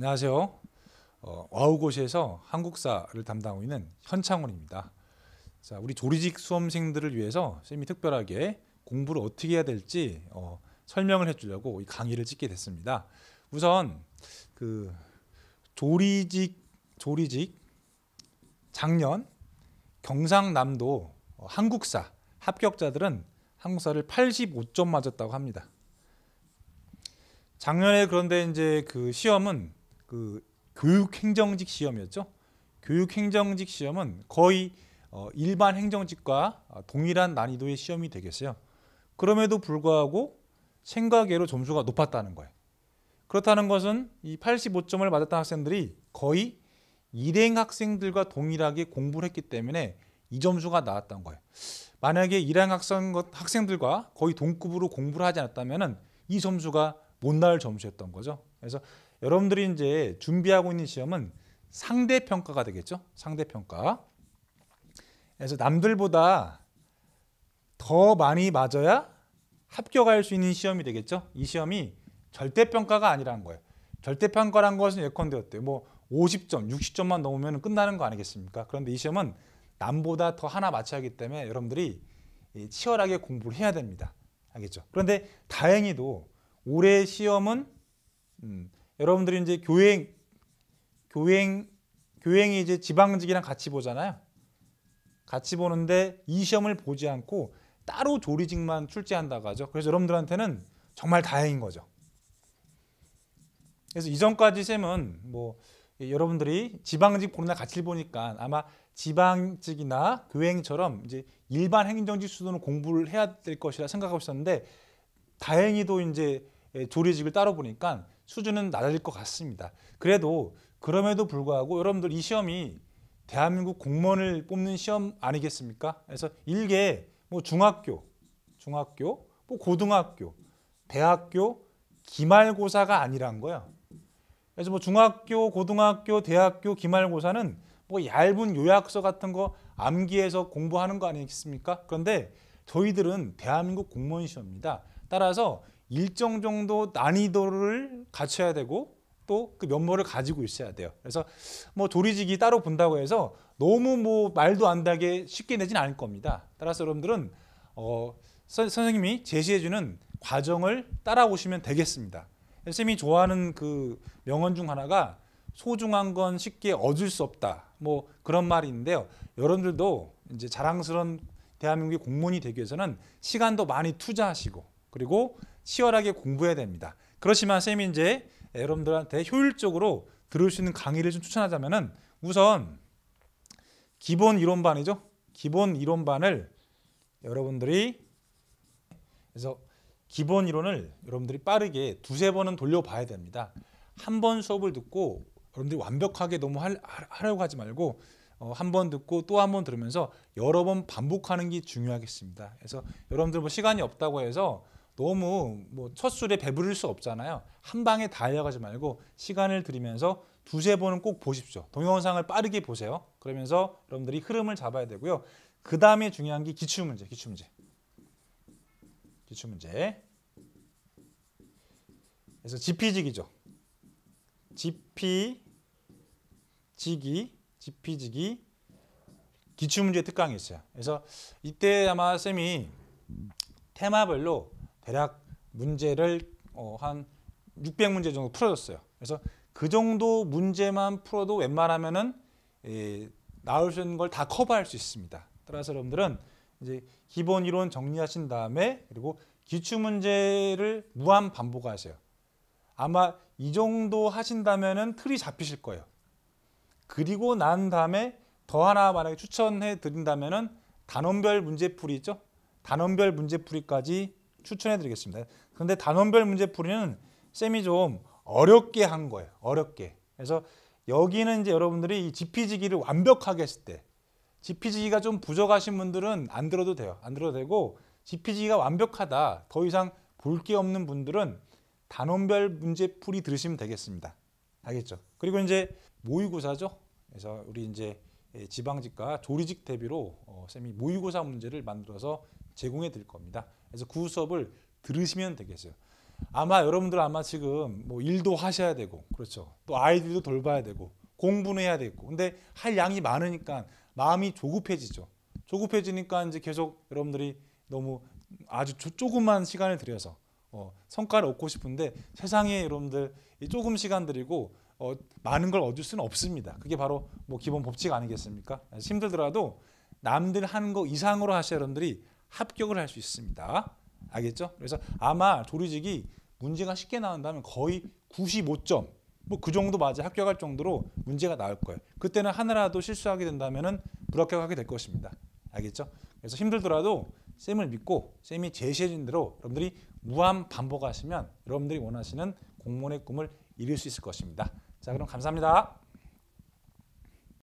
안녕하세요. 어, 와우고시에서 한국사를 담당하고 있는 현창원입니다. 자, 우리 조리직 수험생들을 위해서 쌤이 특별하게 공부를 어떻게 해야 될지 어, 설명을 해주려고 이 강의를 찍게 됐습니다. 우선 그 조리직 조리직 작년 경상남도 어, 한국사 합격자들은 한국사를 85점 맞았다고 합니다. 작년에 그런데 이제 그 시험은 그 교육행정직 시험이었죠. 교육행정직 시험은 거의 어, 일반 행정직과 동일한 난이도의 시험이 되겠어요. 그럼에도 불구하고 생각외로 점수가 높았다는 거예요. 그렇다는 것은 이 85점을 맞았던 학생들이 거의 일행 학생들과 동일하게 공부를 했기 때문에 이 점수가 나왔던 거예요. 만약에 일행 학생, 학생들과 거의 동급으로 공부를 하지 않았다면 이 점수가 못 나올 점수였던 거죠. 그래서 여러분들이 이제 준비하고 있는 시험은 상대 평가가 되겠죠. 상대 평가. 그래서 남들보다 더 많이 맞아야 합격할 수 있는 시험이 되겠죠. 이 시험이 절대 평가가 아니라는 거예요. 절대 평가란 것은 예컨대 어때요? 뭐 50점, 60점만 넘으면 끝나는 거 아니겠습니까? 그런데 이 시험은 남보다 더 하나 맞춰야 하기 때문에 여러분들이 치열하게 공부를 해야 됩니다. 알겠죠? 그런데 다행히도 올해 시험은 음, 여러분들이 이제 교행 교행 교행이 이제 지방직이랑 같이 보잖아요. 같이 보는데 이 시험을 보지 않고 따로 조리직만 출제한다고 하죠. 그래서 여러분들한테는 정말 다행인 거죠. 그래서 이전까지 쌤은 뭐 여러분들이 지방직 보나날 같이 보니까 아마 지방직이나 교행처럼 이제 일반 행정직 수준으로 공부를 해야 될 것이라 생각하고 있었는데 다행히도 이제 조리직을 따로 보니까 수준은 낮아질 것 같습니다. 그래도 그럼에도 불구하고 여러분들 이 시험이 대한민국 공무원을 뽑는 시험 아니겠습니까? 그래서 일개 뭐 중학교, 중학교, 뭐 고등학교, 대학교 기말고사가 아니란 거야. 그래서 뭐 중학교, 고등학교, 대학교 기말고사는 뭐 얇은 요약서 같은 거 암기해서 공부하는 거 아니겠습니까? 그런데 저희들은 대한민국 공무원 시험입니다. 따라서 일정 정도 난이도를 갖춰야 되고 또 그 면모를 가지고 있어야 돼요. 그래서 뭐 조리직이 따로 본다고 해서 너무 뭐 말도 안 되게 쉽게 내진 않을 겁니다. 따라서 여러분들은 어, 선, 선생님이 제시해주는 과정을 따라오시면 되겠습니다. 선생님이 좋아하는 그 명언 중 하나가 소중한 건 쉽게 얻을 수 없다. 뭐 그런 말인데요 여러분들도 이제 자랑스러운 대한민국의 공무원이 되기 위해서는 시간도 많이 투자하시고 그리고 치열하게 공부해야 됩니다. 그렇지만 쌤이 이제 여러분들한테 효율적으로 들을 수 있는 강의를 좀추천하자면 우선 기본 이론반이죠. 기본 이론반을 여러분들이 그래서 기본 이론을 여러분들이 빠르게 두세 번은 돌려봐야 됩니다. 한 번 수업을 듣고 여러분들이 완벽하게 너무 할, 하려고 하지 말고 어, 한번 듣고 또 한 번 들으면서 여러 번 반복하는 게 중요하겠습니다. 그래서 여러분들 뭐 시간이 없다고 해서 너무 뭐첫 술에 배부를 수 없잖아요. 한 방에 다 알려가지 말고 시간을 들이면서 두세 번은 꼭 보십시오. 동영상을 빠르게 보세요. 그러면서 여러분들이 흐름을 잡아야 되고요. 그 다음에 중요한 게 기출문제, 기출문제. 기출문제. 그래서 지피지기죠. 지피지기, 지피지기, 기출문제 특강이 있어요. 그래서 이때 아마 쌤이 테마별로 대략 문제를 어, 한 600문제 정도 풀어줬어요. 그래서 그 정도 문제만 풀어도 웬만하면은 예, 나올 수 있는 걸 다 커버할 수 있습니다. 따라서 여러분들은 이제 기본 이론 정리하신 다음에 그리고 기출 문제를 무한 반복하세요. 아마 이 정도 하신다면은 틀이 잡히실 거예요. 그리고 난 다음에 더 하나 만약에 추천해 드린다면은 단원별 문제풀이 죠 단원별 문제풀이까지 추천해드리겠습니다. 그런데 단원별 문제 풀이는 쌤이 좀 어렵게 한 거예요. 어렵게. 그래서 여기는 이제 여러분들이 이 지피지기를 완벽하게 했을 때 지피지기가 좀 부족하신 분들은 안 들어도 돼요. 안 들어도 되고 지피지기가 완벽하다. 더 이상 볼 게 없는 분들은 단원별 문제 풀이 들으시면 되겠습니다. 알겠죠? 그리고 이제 모의고사죠. 그래서 우리 이제 예, 지방직과 조리직 대비로 어, 쌤이 모의고사 문제를 만들어서 제공해 드릴 겁니다. 그래서 구 그 수업을 들으시면 되겠어요. 아마 여러분들 아마 지금 뭐 일도 하셔야 되고 그렇죠. 또 아이들도 돌봐야 되고 공부는 해야 되고 근데 할 양이 많으니까 마음이 조급해지죠. 조급해지니까 이제 계속 여러분들이 너무 아주 조금만 시간을 들여서 어, 성과를 얻고 싶은데 세상에 여러분들 조금 시간 드리고 어, 많은 걸 얻을 수는 없습니다. 그게 바로 뭐 기본 법칙 아니겠습니까? 힘들더라도 남들 하는 거 이상으로 하셔야 여러분들이 합격을 할 수 있습니다. 알겠죠? 그래서 아마 조리직이 문제가 쉽게 나온다면 거의 95점 뭐 그 정도 맞아 합격할 정도로 문제가 나올 거예요. 그때는 하나라도 실수하게 된다면은 불합격하게 될 것입니다. 알겠죠? 그래서 힘들더라도 쌤을 믿고 쌤이 제시해준 대로 여러분들이 무한 반복하시면 여러분들이 원하시는 공무원의 꿈을 이룰 수 있을 것입니다. 자 그럼 감사합니다.